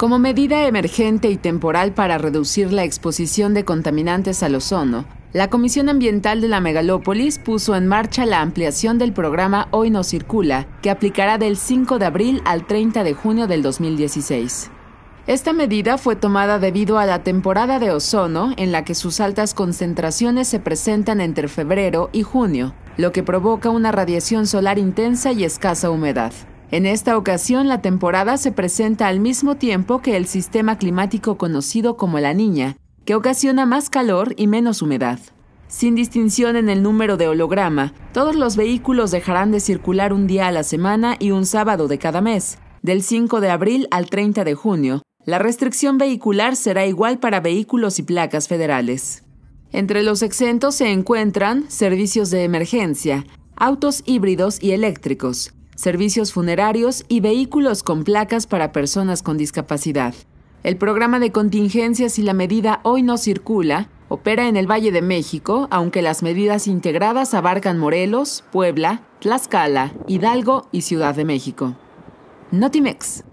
Como medida emergente y temporal para reducir la exposición de contaminantes al ozono, la Comisión Ambiental de la Megalópolis puso en marcha la ampliación del programa Hoy no circula, que aplicará del 5 de abril al 30 de junio del 2016. Esta medida fue tomada debido a la temporada de ozono en la que sus altas concentraciones se presentan entre febrero y junio, lo que provoca una radiación solar intensa y escasa humedad. En esta ocasión, la temporada se presenta al mismo tiempo que el sistema climático conocido como la niña, que ocasiona más calor y menos humedad. Sin distinción en el número de holograma, todos los vehículos dejarán de circular un día a la semana y un sábado de cada mes, del 5 de abril al 30 de junio. La restricción vehicular será igual para vehículos y placas federales. Entre los exentos se encuentran servicios de emergencia, autos híbridos y eléctricos, servicios funerarios y vehículos con placas para personas con discapacidad. El programa de contingencias y la medida Hoy no circula opera en el Valle de México, aunque las medidas integradas abarcan Morelos, Puebla, Tlaxcala, Hidalgo y Ciudad de México. Notimex.